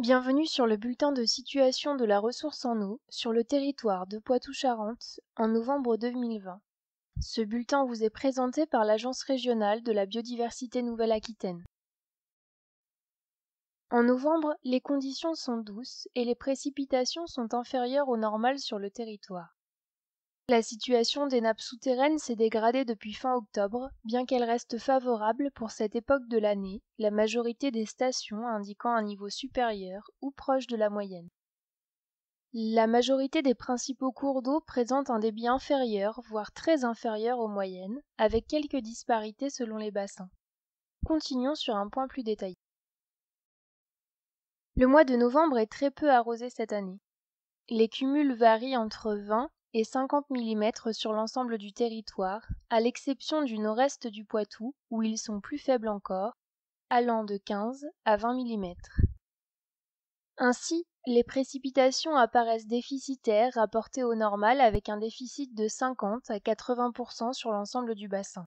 Bienvenue sur le bulletin de situation de la ressource en eau sur le territoire de Poitou-Charentes en novembre 2020. Ce bulletin vous est présenté par l'Agence régionale de la biodiversité Nouvelle-Aquitaine. En novembre, les conditions sont douces et les précipitations sont inférieures au normal sur le territoire. La situation des nappes souterraines s'est dégradée depuis fin octobre, bien qu'elle reste favorable pour cette époque de l'année, la majorité des stations indiquant un niveau supérieur ou proche de la moyenne. La majorité des principaux cours d'eau présentent un débit inférieur, voire très inférieur aux moyennes, avec quelques disparités selon les bassins. Continuons sur un point plus détaillé. Le mois de novembre est très peu arrosé cette année. Les cumuls varient entre 20 et 50 mm sur l'ensemble du territoire à l'exception du nord-est du poitou où ils sont plus faibles encore allant de 15 à 20 mm ainsi les précipitations apparaissent déficitaires rapportées au normal avec un déficit de 50 à 80 sur l'ensemble du bassin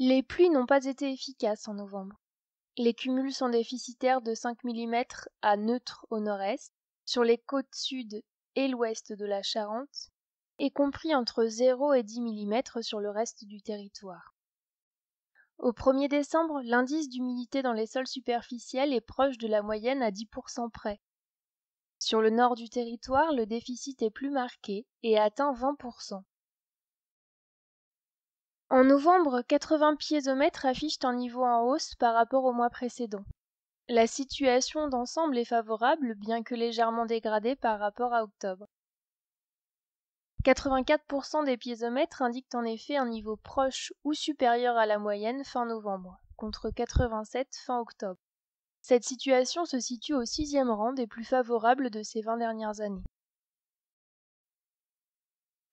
les pluies n'ont pas été efficaces en novembre les cumuls sont déficitaires de 5 mm à neutre au nord-est sur les côtes sud et l'ouest de la Charente, et compris entre 0 et 10 mm sur le reste du territoire. Au 1er décembre, l'indice d'humidité dans les sols superficiels est proche de la moyenne à 10% près. Sur le nord du territoire, le déficit est plus marqué et atteint 20%. En novembre, 80 piézomètres affichent un niveau en hausse par rapport au mois précédent. La situation d'ensemble est favorable, bien que légèrement dégradée par rapport à octobre. 84% des piézomètres indiquent en effet un niveau proche ou supérieur à la moyenne fin novembre, contre 87 fin octobre. Cette situation se situe au sixième rang des plus favorables de ces 20 dernières années.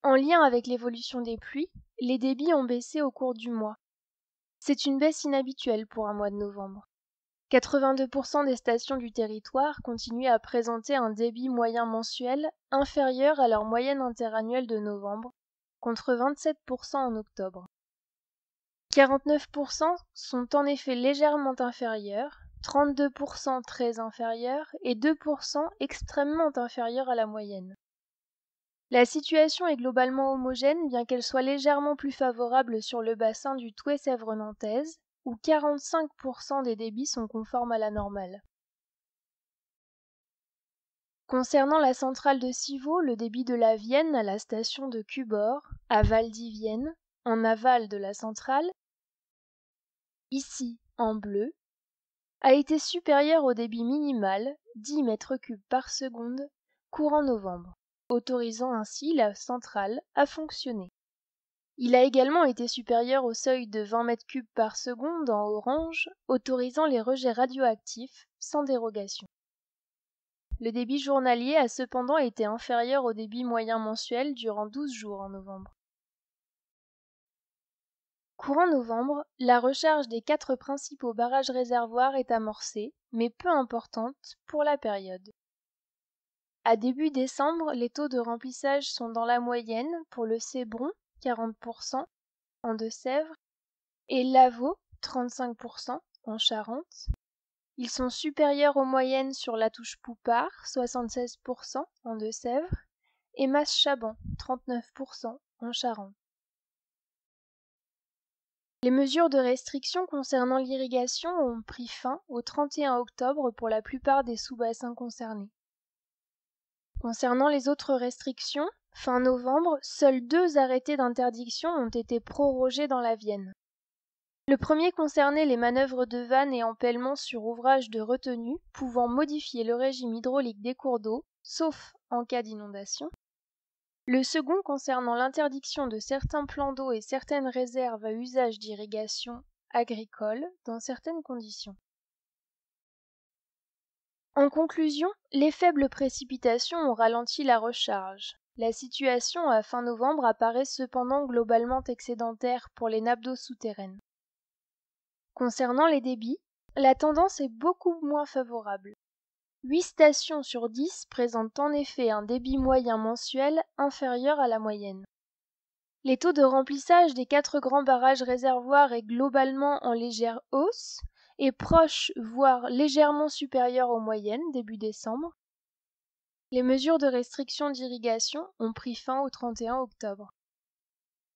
En lien avec l'évolution des pluies, les débits ont baissé au cours du mois. C'est une baisse inhabituelle pour un mois de novembre. 82% des stations du territoire continuent à présenter un débit moyen mensuel inférieur à leur moyenne interannuelle de novembre, contre 27% en octobre. 49% sont en effet légèrement inférieurs, 32% très inférieurs et 2% extrêmement inférieurs à la moyenne. La situation est globalement homogène bien qu'elle soit légèrement plus favorable sur le bassin du Touet-Sèvres-Nantaise, où 45% des débits sont conformes à la normale. Concernant la centrale de Civaux, le débit de la Vienne à la station de Cubor, à Valdivienne, en aval de la centrale, ici en bleu, a été supérieur au débit minimal, 10 m3 par seconde, courant novembre, autorisant ainsi la centrale à fonctionner. Il a également été supérieur au seuil de 20 m3 par seconde en orange, autorisant les rejets radioactifs, sans dérogation. Le débit journalier a cependant été inférieur au débit moyen mensuel durant 12 jours en novembre. Courant novembre, la recharge des quatre principaux barrages réservoirs est amorcée, mais peu importante pour la période. À début décembre, les taux de remplissage sont dans la moyenne pour le Cébron 40% en Deux-Sèvres et Lavaux 35% en Charente. Ils sont supérieurs aux moyennes sur la touche poupard 76% en Deux-Sèvres et Masse-Chaban 39% en Charente. Les mesures de restriction concernant l'irrigation ont pris fin au 31 octobre pour la plupart des sous-bassins concernés. Concernant les autres restrictions, Fin novembre, seuls deux arrêtés d'interdiction ont été prorogés dans la Vienne. Le premier concernait les manœuvres de vannes et empêlements sur ouvrages de retenue pouvant modifier le régime hydraulique des cours d'eau, sauf en cas d'inondation. Le second concernant l'interdiction de certains plans d'eau et certaines réserves à usage d'irrigation agricole dans certaines conditions. En conclusion, les faibles précipitations ont ralenti la recharge la situation à fin novembre apparaît cependant globalement excédentaire pour les nappes d'eau souterraines concernant les débits la tendance est beaucoup moins favorable huit stations sur dix présentent en effet un débit moyen mensuel inférieur à la moyenne les taux de remplissage des quatre grands barrages réservoirs est globalement en légère hausse et proche voire légèrement supérieur aux moyennes début décembre les mesures de restriction d'irrigation ont pris fin au 31 octobre.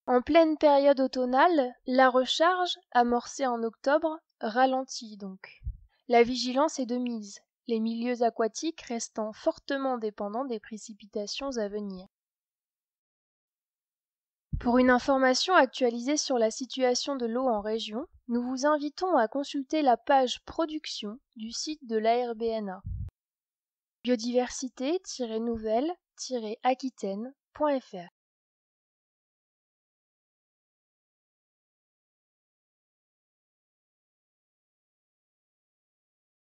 En pleine période automnale, la recharge, amorcée en octobre, ralentit donc. La vigilance est de mise, les milieux aquatiques restant fortement dépendants des précipitations à venir. Pour une information actualisée sur la situation de l'eau en région, nous vous invitons à consulter la page Production du site de l'ARBNA biodiversité-nouvelle-aquitaine.fr